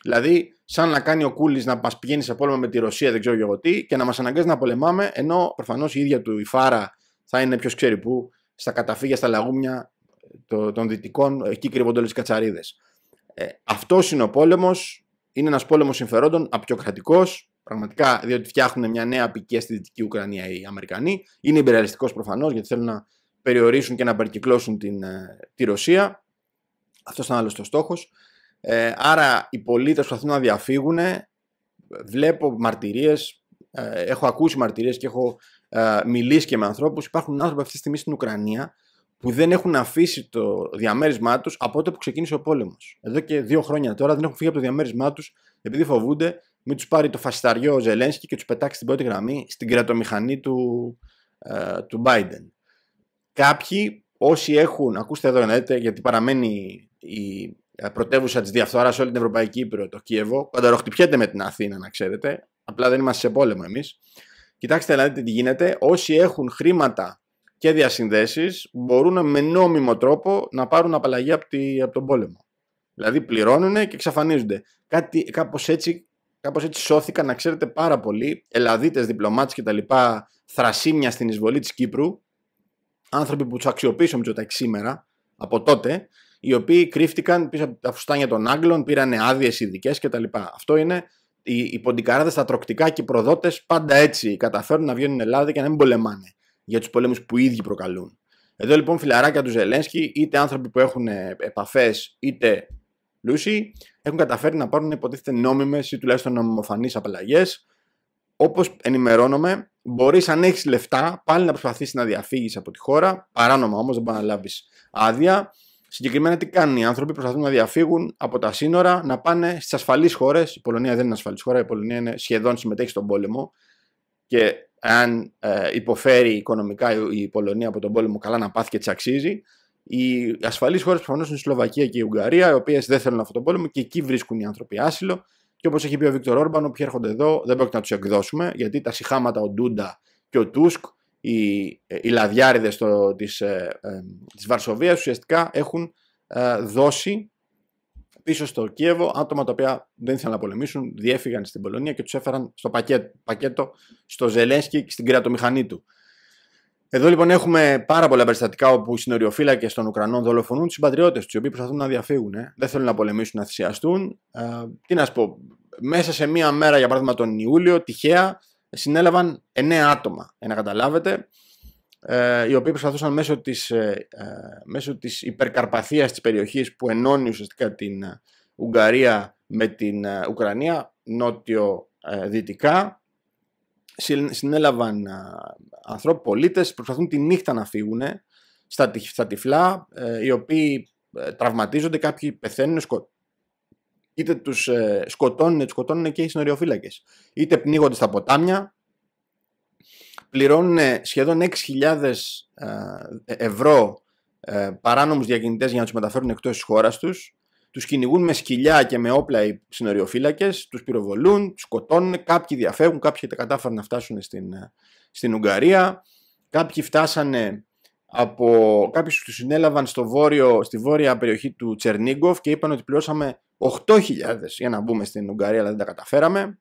Δηλαδή σαν να κάνει ο Κούλης να μας πηγαίνει σε πόλεμο με τη Ρωσία, δεν ξέρω εγώ τι, και να μας αναγκάζει να πολεμάμε, ενώ προφανώς η ίδια του η φάρα θα είναι ποιος ξέρει πού, στα καταφύγια, στα λαγούμια των δυτικών, εκεί κρύβονται όλες τι κατσαρίδες. Ε, Αυτός είναι ο πόλεμος. Είναι ένας πόλεμος συμφερόντων, απειοκρατικός, πραγματικά, διότι φτιάχνουν μια νέα απικία στη Δυτική Ουκρανία οι Αμερικανοί. Είναι υπεραλιστικός προφανώς, γιατί θέλουν να περιορίσουν και να περικυκλώσουν την, ε, τη Ρωσία. Αυτός ήταν άλλο το στόχος. Ε, άρα οι πολίτες προσπαθούν να διαφύγουν, βλέπω μαρτυρίες, ε, έχω ακούσει μαρτυρίες και έχω ε, μιλήσει και με ανθρώπους, Υπάρχουν άνθρωποι αυτή τη στιγμή στην Ουκρανία που δεν έχουν αφήσει το διαμέρισμά τους από τότε που ξεκίνησε ο πόλεμος. Εδώ και δύο χρόνια τώρα δεν έχουν φύγει από το διαμέρισμά τους επειδή φοβούνται μην τους πάρει το φασισταριό Ζελένσκι και τους πετάξει στην πρώτη γραμμή στην κρατομηχανή του, ε, του Biden. Κάποιοι όσοι έχουν, ακούστε εδώ γιατί παραμένει η ε, πρωτεύουσα της διαφθοράς όλη την Ευρωπαϊκή Ήπειρο, το Κίεβο. Πανταροχτυπιέται με την Αθήνα, να ξέρετε. Απλά δεν είμαστε σε πόλεμο εμείς. Κοιτάξτε να τι γίνεται. Όσοι έχουν χρήματα και διασυνδέσεις μπορούν με νόμιμο τρόπο να πάρουν απαλλαγή από, από τον πόλεμο. Δηλαδή πληρώνουν και εξαφανίζονται. Κάτι, κάπως, έτσι, κάπως έτσι σώθηκαν, να ξέρετε πάρα πολλοί, ελαδίτες, διπλωμάτες και τα λοιπά, θρασίμια στην εισβολή της Κύπρου, άνθρωποι που τους αξιοποίησαν τα σήμερα, από τότε, οι οποίοι κρύφτηκαν πίσω από τα φουστάνια των Άγγλων, πήραν άδειες ειδικές κτλ. Αυτό είναι οι, οι ποντικαράδε, τα τροκτικά και οι προδότες πάντα έτσι καταφέρουν να βγαίνουν Ελλάδα και να μην πολεμάνε για τους πολέμους που οι ίδιοι προκαλούν. Εδώ λοιπόν φιλαράκια του Ζελένσκι, είτε άνθρωποι που έχουν ε, επαφές, είτε πλούσιοι, έχουν καταφέρει να πάρουν υποτίθεται νόμιμες ή τουλάχιστον νομιμοφανεί απαλλαγές. Όπως ενημερώνομαι, μπορείς αν έχεις λεφτά πάλι να προσπαθήσεις να διαφύγεις από τη χώρα, παράνομα όμως δεν μπορείς να λάβεις άδεια. Συγκεκριμένα τι κάνουν οι άνθρωποι, προσπαθούν να διαφύγουν από τα σύνορα, να πάνε στις ασφαλείς χώρες. Η Πολωνία δεν είναι ασφαλής χώρα, η Πολωνία είναι, σχεδόν συμμετέχει στον πόλεμο. Και αν ε, υποφέρει οικονομικά η Πολωνία από τον πόλεμο, καλά να πάθει και της αξίζει. Οι ασφαλείς χώρες προφανώς είναι η Σλοβακία και η Ουγγαρία, οι οποίες δεν θέλουν αυτόν τον πόλεμο και εκεί βρίσκουν οι άνθρωποι άσυλο. Και όπως έχει πει ο Βίκτορ Όρμπαν, όποιοι έρχονται εδώ δεν πρόκειται να τους εκδώσουμε, γιατί τα συχάματα ο Ντούντα και ο Τούσκ οι, οι λαδιάριδες το, της, ε, ε, της Βαρσοβίας ουσιαστικά έχουν ε, δώσει πίσω στο Κίεβο άτομα τα οποία δεν ήθελαν να πολεμήσουν, διέφυγαν στην Πολωνία και τους έφεραν στο πακέτο, στο Ζελέσκι και στην κυρατομηχανή του. Εδώ λοιπόν έχουμε πάρα πολλά περιστατικά όπου οι συνοριοφύλακες των Ουκρανών δολοφονούν τους συμπατριώτες τους, οι οποίοι προσπαθούν να διαφύγουν. Ε. Δεν θέλουν να πολεμήσουν, να θυσιαστούν. τι να σου πω, μέσα σε μία μέρα, για παράδειγμα τον Ιούλιο, τυχαία συνέλαβαν 9 άτομα, να καταλάβετε, ε, οι οποίοι προσπαθούσαν μέσω της, ε, ε, μέσω της υπερκαρπαθίας της περιοχής που ενώνει ουσιαστικά την Ουγγαρία με την Ουκρανία, νότιο-δυτικά, συνέλαβαν ανθρώπους πολίτες, προσπαθούν τη νύχτα να φύγουν στα τυφλά, οι οποίοι τραυματίζονται, κάποιοι πεθαίνουν, είτε τους ε, σκοτώνουν, τους σκοτώνουν και οι συνοριοφύλακες. Είτε πνίγονται στα ποτάμια. Πληρώνουν σχεδόν 6.000 ε, ευρώ ε, παράνομους διακινητές για να τους μεταφέρουν εκτός της χώρας τους. Τους κυνηγούν με σκυλιά και με όπλα οι συνοριοφύλακες, τους πυροβολούν, τους σκοτώνουν, κάποιοι διαφεύγουν, κάποιοι κατάφεραν να φτάσουν στην, ε, στην Ουγγαρία, κάποιοι φτάσανε από κάποιους που τους συνέλαβαν στο βόρειο, στη βόρεια περιοχή του Τσερνίγκοφ και είπαν ότι πληρώσαμε 8.000 για να μπούμε στην Ουγγαρία αλλά δεν τα καταφέραμε.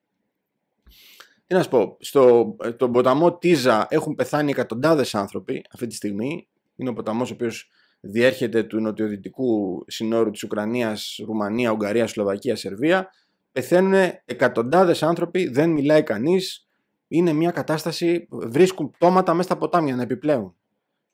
Τι να σου πω, στο, στον ε, ποταμό Τίζα έχουν πεθάνει εκατοντάδες άνθρωποι αυτή τη στιγμή. Είναι ο ποταμός ο οποίος διέρχεται του νοτιοδυτικού συνόρου της Ουκρανίας, Ρουμανία, Ουγγαρία, Σλοβακία, Σερβία. Πεθαίνουν εκατοντάδες άνθρωποι, δεν μιλάει κανείς. Είναι μια κατάσταση, βρίσκουν πτώματα μέσα στα ποτάμια να επιπλέουν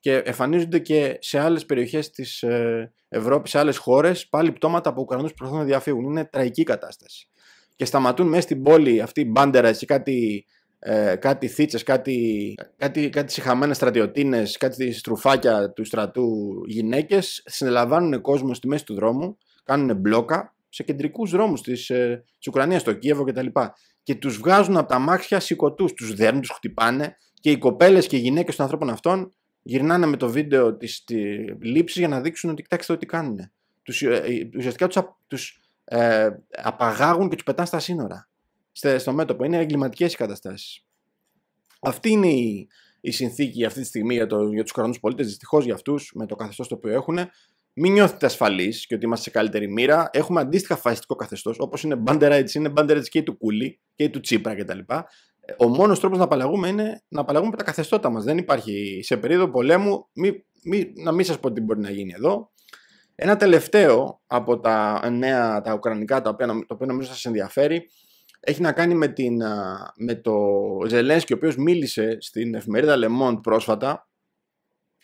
και εμφανίζονται και σε άλλες περιοχές της ε, Ευρώπης, σε άλλες χώρες, πάλι πτώματα από Ουκρανού που προσπαθούν να διαφύγουν. Είναι τραγική κατάσταση. Και σταματούν μέσα στην πόλη αυτή η μπάντερα κάτι, ε, κάτι θίτσες, κάτι, κάτι, κάτι συχαμένες στρατιωτίνες, κάτι στρουφάκια του στρατού γυναίκες. Συνελαμβάνουν κόσμος στη μέση του δρόμου, κάνουν μπλόκα σε κεντρικούς δρόμους της ε, Ουκρανίας, στο Κίεβο κτλ. Και, και τους βγάζουν από τα μάξια σηκωτούς, τους δέρνουν, τους χτυπάνε και οι κοπέλες και οι γυναίκες των ανθρώπων αυτών γυρνάνε με το βίντεο της λήψη για να δείξουν ότι κοιτάξτε ότι κάνουν. Τους, ε, ε, ουσιαστικά τους τους ε, απαγάγουν και τους πετάνε στα σύνορα, στο μέτωπο. Είναι εγκληματικές οι καταστάσεις. Αυτή είναι η, συνθήκη αυτή τη στιγμή για, το, για τους Ουκρανούς πολίτες, δυστυχώς για αυτούς, με το καθεστώς το οποίο έχουν. Μην νιώθετε ασφαλείς και ότι είμαστε σε καλύτερη μοίρα. Έχουμε αντίστοιχα φασιστικό καθεστώς, όπως είναι Banderites, είναι Banderites και του Κούλι και του Τσίπρα κτλ ο μόνος τρόπος να απαλλαγούμε είναι να απαλλαγούμε από τα καθεστώτα μας. Δεν υπάρχει σε περίοδο πολέμου, μη, μη, να μην σας πω τι μπορεί να γίνει εδώ. Ένα τελευταίο από τα νέα τα ουκρανικά, τα οποία, το οποίο νομίζω σας ενδιαφέρει, έχει να κάνει με, την, με το Ζελένσκι, ο οποίος μίλησε στην εφημερίδα Le Monde πρόσφατα,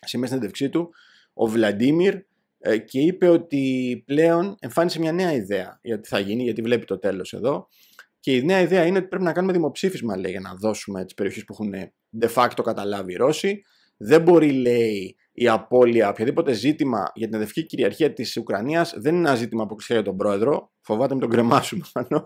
σήμερα στην έντευξή του, ο Βλαντίμιρ, ε, και είπε ότι πλέον εμφάνισε μια νέα ιδέα για τι θα γίνει, γιατί βλέπει το τέλος εδώ. Και η νέα ιδέα είναι ότι πρέπει να κάνουμε δημοψήφισμα, λέει, για να δώσουμε τις περιοχές που έχουν ε, de facto καταλάβει οι Ρώσοι. Δεν μπορεί, λέει, η απώλεια, οποιαδήποτε ζήτημα για την εδευτική κυριαρχία της Ουκρανίας δεν είναι ένα ζήτημα που ξέρει τον πρόεδρο. Φοβάται με τον κρεμάσου προφανώ.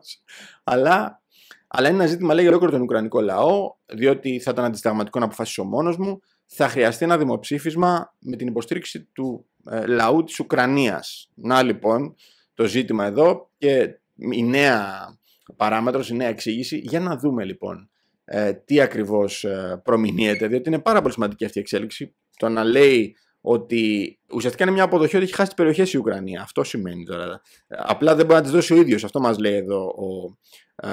Αλλά, αλλά είναι ένα ζήτημα, λέει, για ολόκληρο τον Ουκρανικό λαό, διότι θα ήταν αντισταγματικό να αποφασίσει ο μόνος μου. Θα χρειαστεί ένα δημοψήφισμα με την υποστήριξη του ε, λαού της Ουκρανίας. Να λοιπόν το ζήτημα εδώ και η νέα παράμετρος, η νέα εξήγηση. Για να δούμε λοιπόν ε, τι ακριβώς ε, προμηνύεται, διότι είναι πάρα πολύ σημαντική αυτή η εξέλιξη. Το να λέει ότι ουσιαστικά είναι μια αποδοχή ότι έχει χάσει τις περιοχές η Ουκρανία. Αυτό σημαίνει τώρα. Απλά δεν μπορεί να τις δώσει ο ίδιος. Αυτό μας λέει εδώ ο, ο, ε,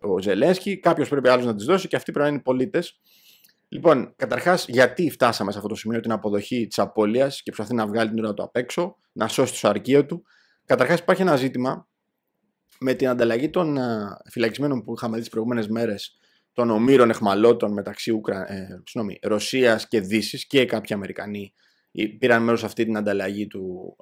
ο Ζελένσκι. Κάποιος πρέπει άλλος να τις δώσει και αυτοί πρέπει να είναι πολίτες. Λοιπόν, καταρχάς, γιατί φτάσαμε σε αυτό το σημείο την αποδοχή της απώλειας και προσπαθεί να βγάλει την ώρα του απ' έξω, να σώσει το σαρκείο του. Καταρχάς, υπάρχει ένα ζήτημα με την ανταλλαγή των ε, φυλακισμένων που είχαμε δει τις προηγούμενες μέρες των ομήρων εχμαλώτων μεταξύ Ουκρα... ε, Ρωσίας και Δύσης και κάποιοι Αμερικανοί πήραν μέρος σε αυτή την ανταλλαγή του,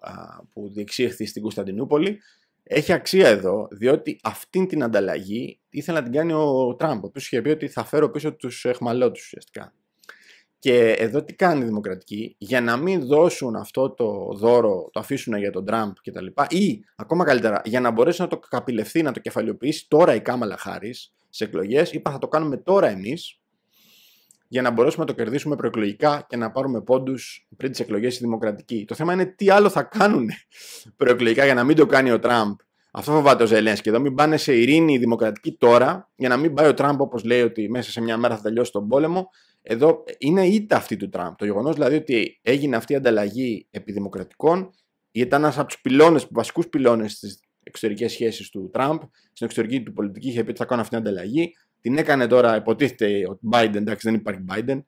που διεξήχθη στην Κωνσταντινούπολη. Έχει αξία εδώ, διότι αυτή την ανταλλαγή ήθελε να την κάνει ο Τραμπ, ο οποίος είχε πει ότι θα φέρω πίσω τους εχμαλώτους ουσιαστικά. Και εδώ τι κάνουν οι Δημοκρατικοί για να μην δώσουν αυτό το δώρο, το αφήσουν για τον Τραμπ κτλ. ή ακόμα καλύτερα για να μπορέσει να το καπηλευθεί, να το κεφαλαιοποιήσει τώρα η Κάμαλα Χάρη σε εκλογές, είπα θα το κάνουμε τώρα εμείς για να μπορέσουμε να το κερδίσουμε προεκλογικά και να πάρουμε πόντους πριν τις εκλογές οι Δημοκρατικοί. Το θέμα είναι τι άλλο θα κάνουν προεκλογικά για να μην το κάνει ο Τραμπ. Αυτό φοβάται ο Ζελένσκι. Εδώ μην πάνε σε ειρήνη οι Δημοκρατικοί τώρα, για να μην πάει ο Τραμπ, όπως λέει, ότι μέσα σε μια μέρα θα τελειώσει τον πόλεμο εδώ ε, είναι ήττα αυτή του Τραμπ. Το γεγονός δηλαδή ότι έγινε αυτή η ανταλλαγή επιδημοκρατικών δημοκρατικών ήταν ένας από τους πυλώνες, βασικούς πυλώνες στις εξωτερικές σχέσεις του Τραμπ. Στην εξωτερική του πολιτική είχε πει ότι θα κάνω αυτή την ανταλλαγή. Την έκανε τώρα, υποτίθεται ο Biden, εντάξει δεν υπάρχει Biden.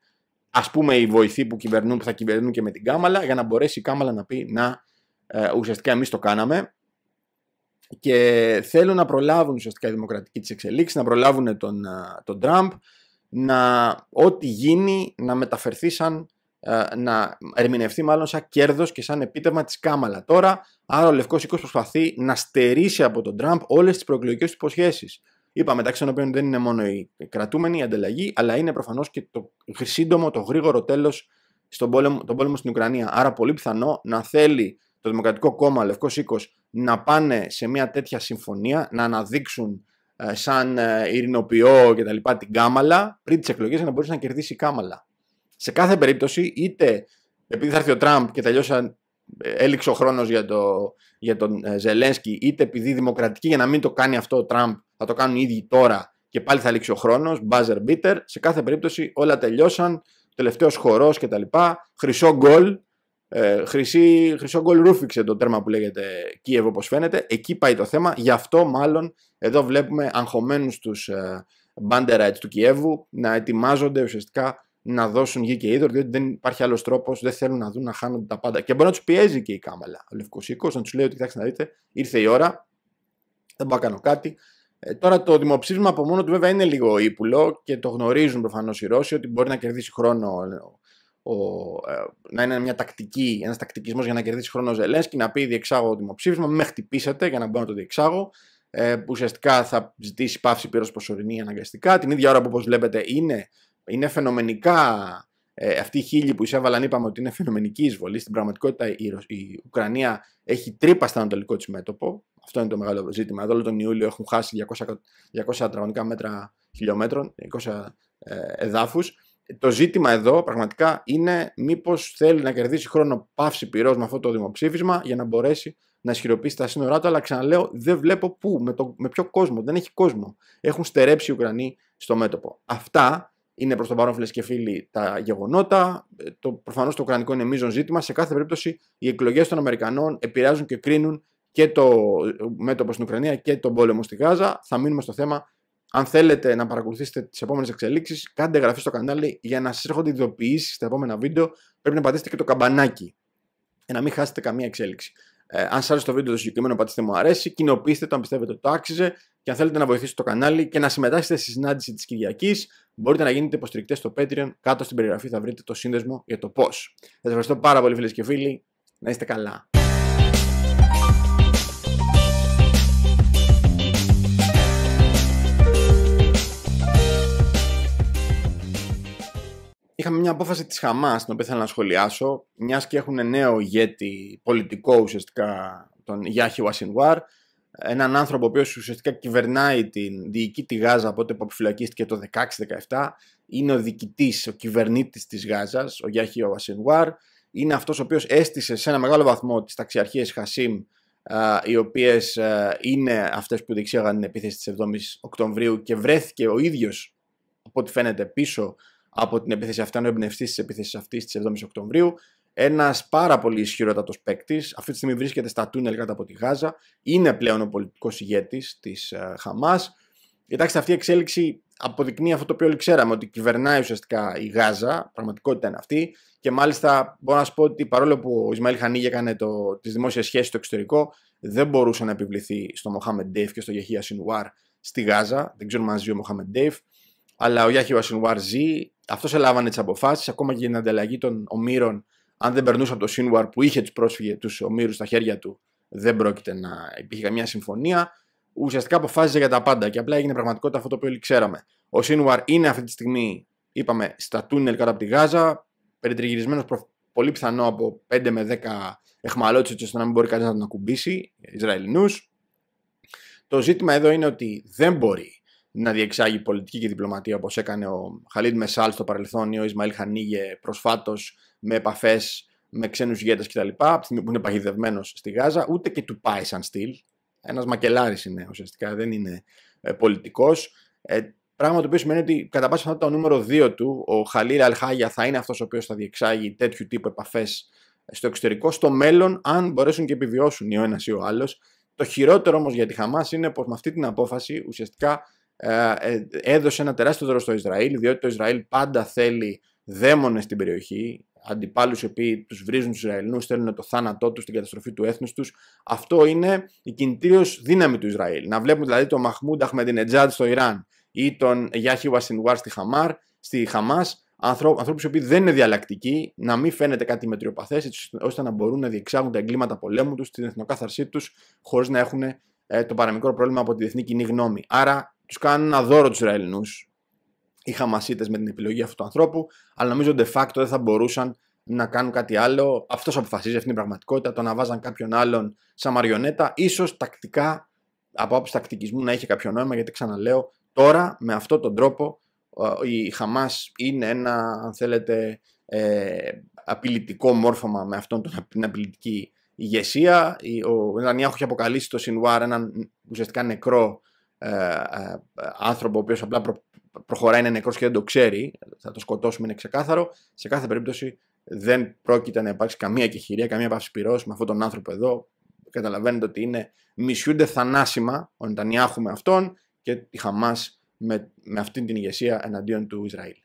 Ας πούμε οι βοηθοί που κυβερνούν, που θα κυβερνούν και με την Κάμαλα, για να μπορέσει η Κάμαλα να πει να ε, ουσιαστικά εμείς το κάναμε. Και θέλουν να προλάβουν ουσιαστικά οι δημοκρατικοί της εξελίξεις, να προλάβουν τον, ε, τον Τραμπ να ό,τι γίνει να μεταφερθεί σαν ε, να ερμηνευτεί μάλλον σαν κέρδος και σαν επίτευγμα της Κάμαλα. Τώρα, άρα ο Λευκός Οίκος προσπαθεί να στερήσει από τον Τραμπ όλες τις προεκλογικές του υποσχέσεις. Είπα μεταξύ των οποίων δεν είναι μόνο η κρατούμενη, η ανταλλαγή, αλλά είναι προφανώς και το σύντομο, το γρήγορο τέλος στον πόλεμο, τον πόλεμο στην Ουκρανία. Άρα πολύ πιθανό να θέλει το Δημοκρατικό Κόμμα Λευκός Οίκος να πάνε σε μια τέτοια συμφωνία, να αναδείξουν ε, σαν ε, ειρηνοποιό και τα λοιπά την Κάμαλα πριν τις εκλογές να μπορούσε να κερδίσεις η Κάμαλα. Σε κάθε περίπτωση είτε επειδή θα έρθει ο Τραμπ και τελειώσαν ε, έληξε ο χρόνος για, το, για τον Ζελένσκι είτε επειδή δημοκρατική για να μην το κάνει αυτό ο Τραμπ θα το κάνουν οι ίδιοι τώρα και πάλι θα λήξει ο χρόνος, buzzer beater σε κάθε περίπτωση όλα τελειώσαν τελευταίος χορός κτλ. Χρυσό γκολ ε, χρυσή, χρυσό γκολ ρούφιξε το τέρμα που λέγεται Κίεβο όπως φαίνεται. Εκεί πάει το θέμα. Γι' αυτό μάλλον εδώ βλέπουμε αγχωμένους τους μπάντερα του Κιέβου να ετοιμάζονται ουσιαστικά να δώσουν γη και είδωρ, διότι δεν υπάρχει άλλος τρόπος, δεν θέλουν να δουν να χάνονται τα πάντα. Και μπορεί να τους πιέζει και η κάμαλα. Ο Λευκός Οίκος να τους λέει ότι κοιτάξτε να δείτε, ήρθε η ώρα, δεν μπορώ να κάνω κάτι. Ε, τώρα το δημοψήφισμα από μόνο του βέβαια είναι λίγο ύπουλο και το γνωρίζουν προφανώς οι Ρώσοι ότι μπορεί να κερδίσει χρόνο ο, ε, να είναι μια τακτική, ένας τακτικισμός για να κερδίσεις χρόνο ο Ζελένσκι, να πει διεξάγω δημοψήφισμα, με χτυπήσετε για να μπορώ να το διεξάγω, ε, ουσιαστικά θα ζητήσει πάυση πύρος προσωρινή αναγκαστικά, την ίδια ώρα που όπως βλέπετε είναι, είναι φαινομενικά ε, αυτοί οι χίλοι που εισέβαλαν είπαμε ότι είναι φαινομενική εισβολή. Στην πραγματικότητα η, η Ουκρανία έχει τρύπα στο ανατολικό της μέτωπο. Αυτό είναι το μεγάλο ζήτημα. Εδώ τον Ιούλιο έχουν χάσει 200, 200 μέτρα χιλιόμετρων, 200 ε, το ζήτημα εδώ πραγματικά είναι μήπως θέλει να κερδίσει χρόνο παύση πυρός με αυτό το δημοψήφισμα για να μπορέσει να ισχυροποιήσει τα σύνορά του, αλλά ξαναλέω, δεν βλέπω πού, με, με ποιο κόσμο, δεν έχει κόσμο. Έχουν στερέψει οι Ουκρανοί στο μέτωπο. Αυτά είναι προς τον παρόν, φίλες και φίλοι, τα γεγονότα. Ε, το, Προφανώς το Ουκρανικό είναι μείζον ζήτημα. Σε κάθε περίπτωση, οι εκλογές των Αμερικανών επηρεάζουν και κρίνουν και το ε, μέτωπο στην Ουκρανία και τον πόλεμο στη Γάζα. Θα μείνουμε στο θέμα αν θέλετε να παρακολουθήσετε τις επόμενες εξελίξεις, κάντε εγγραφή στο κανάλι για να σας έρχονται ειδοποιήσεις στα επόμενα βίντεο. Πρέπει να πατήσετε και το καμπανάκι για να μην χάσετε καμία εξέλιξη. Ε, αν σας άρεσε το βίντεο το συγκεκριμένο, πατήστε μου αρέσει, κοινοποιήστε το αν πιστεύετε ότι το άξιζε και αν θέλετε να βοηθήσετε το κανάλι και να συμμετάσχετε στη συνάντηση της Κυριακής, μπορείτε να γίνετε υποστηρικτές στο Patreon. Κάτω στην περιγραφή θα βρείτε το σύνδεσμο για το πώς. Σας ευχαριστώ πάρα πολύ, φίλες και φίλοι. Να είστε καλά. είχαμε μια απόφαση της Χαμάς, την οποία θέλω να σχολιάσω, μιας και έχουν νέο ηγέτη πολιτικό ουσιαστικά, τον Γιάχη Ουασινουάρ, έναν άνθρωπο ο οποίος ουσιαστικά κυβερνάει την, διοική τη Γάζα από τότε που το 16-17, είναι ο διοικητής, ο κυβερνήτης της Γάζας, ο Γιάχη Ουασινουάρ, είναι αυτός ο οποίος έστησε σε ένα μεγάλο βαθμό τις ταξιαρχίες Χασίμ, οι οποίες είναι αυτές που δεξιάγαν την επίθεση της 7 η Οκτωβρίου και βρέθηκε ο ίδιος, από ό,τι φαίνεται, πίσω από την επίθεση αυτή, αν ο εμπνευστής της επίθεσης αυτής της 7η Οκτωβρίου. Ένας πάρα πολύ ισχυρότατος παίκτης. Αυτή τη στιγμή βρίσκεται στα τούνελ κάτω από τη Γάζα. Είναι πλέον ο πολιτικός ηγέτης της ε, Χαμάς. Κοιτάξτε, αυτή η εξέλιξη αποδεικνύει αυτό το οποίο όλοι ξέραμε, ότι κυβερνάει ουσιαστικά η Γάζα. Πραγματικότητα είναι αυτή. Και μάλιστα μπορώ να σου πω ότι παρόλο που ο Ισμαήλ Χανίγια έκανε τις δημόσιες σχέσεις στο εξωτερικό, δεν μπορούσε να επιβληθεί στο Μοχάμεντ Ντέιφ και στο Γιαχία Σινουάρ στη Γάζα. Δεν ξέρουμε αν ζει ο Μοχάμεντ Ντέιφ. Αλλά ο Γιάχιο Ασινουάρ ζει, αυτός έλαβανε τις αποφάσεις, ακόμα και για την ανταλλαγή των ομήρων. Αν δεν περνούσε από το Σίνουαρ που είχε τους πρόσφυγες τους ομήρους στα χέρια του, δεν πρόκειται να υπήρχε καμία συμφωνία. Ουσιαστικά αποφάσιζε για τα πάντα και απλά έγινε πραγματικότητα αυτό το οποίο όλοι ξέραμε. Ο Σίνουαρ είναι αυτή τη στιγμή, είπαμε, στα τούνελ κάτω από τη Γάζα, περιτριγυρισμένος προ... πολύ πιθανό από 5 με 10 εχμαλώτσε, ώστε να μην μπορεί κανεί να τον ακουμπήσει, Ισραηλινούς. Το ζήτημα εδώ είναι ότι δεν μπορεί να διεξάγει πολιτική και διπλωματία όπως έκανε ο Χαλίτ Μεσάλ στο παρελθόν ή ο Ισμαήλ Χανίγε προσφάτως με επαφές, με ξένους ηγέτες κτλ. Από τη στιγμή που είναι παγιδευμένος στη Γάζα, ούτε και του πάει σαν στυλ. Ένας μακελάρης είναι ουσιαστικά, δεν είναι πολιτικό. Ε, πολιτικός. Ε, πράγμα το οποίο σημαίνει ότι κατά πάσα πιθανότητα ο νούμερο 2 του, ο Χαλίλ Αλχάγια, θα είναι αυτός ο οποίος θα διεξάγει τέτοιου τύπου επαφές στο εξωτερικό, στο μέλλον, αν μπορέσουν και επιβιώσουν ή ο ένας ή ο άλλος. Το χειρότερο όμως για τη Χαμάς είναι πως με αυτή την απόφαση ουσιαστικά ε, ε, έδωσε ένα τεράστιο δώρο στο Ισραήλ, διότι το Ισραήλ πάντα θέλει δαίμονες στην περιοχή, αντιπάλους οι οποίοι τους βρίζουν τους Ισραηλινούς, θέλουν το θάνατό τους, την καταστροφή του έθνους τους. Αυτό είναι η κινητήριος δύναμη του Ισραήλ. Να βλέπουμε δηλαδή τον Μαχμούντ Αχμεντινετζάντ στο Ιράν ή τον Γιάχι Βασινουάρ στη, Χαμάρ, στη Χαμάς, Ανθρώπου ανθρώπους οι οποίοι δεν είναι διαλλακτικοί, να μην φαίνεται κάτι μετριοπαθές, ώστε να μπορούν να διεξάγουν τα εγκλήματα πολέμου τους, την εθνοκάθαρσή τους, χωρίς να έχουν ε, το παραμικρό πρόβλημα από τη διεθνή κοινή γνώμη. Άρα τους κάνουν ένα δώρο τους Ισραηλινούς. Οι Χαμασίτες με την επιλογή αυτού του ανθρώπου, αλλά νομίζω de facto δεν θα μπορούσαν να κάνουν κάτι άλλο. Αυτός αποφασίζει αυτήν την πραγματικότητα. Το να βάζαν κάποιον άλλον σαν μαριονέτα, ίσως τακτικά από άποψη τακτικισμού να είχε κάποιο νόημα, γιατί ξαναλέω, τώρα με αυτόν τον τρόπο η Χαμάς είναι ένα, αν θέλετε, ε, απειλητικό μόρφωμα με αυτόν τον απειλητική ηγεσία. Ο Νανιάχου έχει αποκαλύψει το Σινουάρ έναν ουσιαστικά νεκρό ε, ε, άνθρωπο ο οποίος απλά προχωράει είναι νεκρός και δεν το ξέρει, θα το σκοτώσουμε είναι ξεκάθαρο, σε κάθε περίπτωση δεν πρόκειται να υπάρξει καμία κεχηρία, καμία παύση πυρός με αυτόν τον άνθρωπο εδώ. Καταλαβαίνετε ότι είναι μισιούνται θανάσιμα ο Νετανιάχου με αυτόν και η Χαμάς με, με αυτήν την ηγεσία εναντίον του Ισραήλ.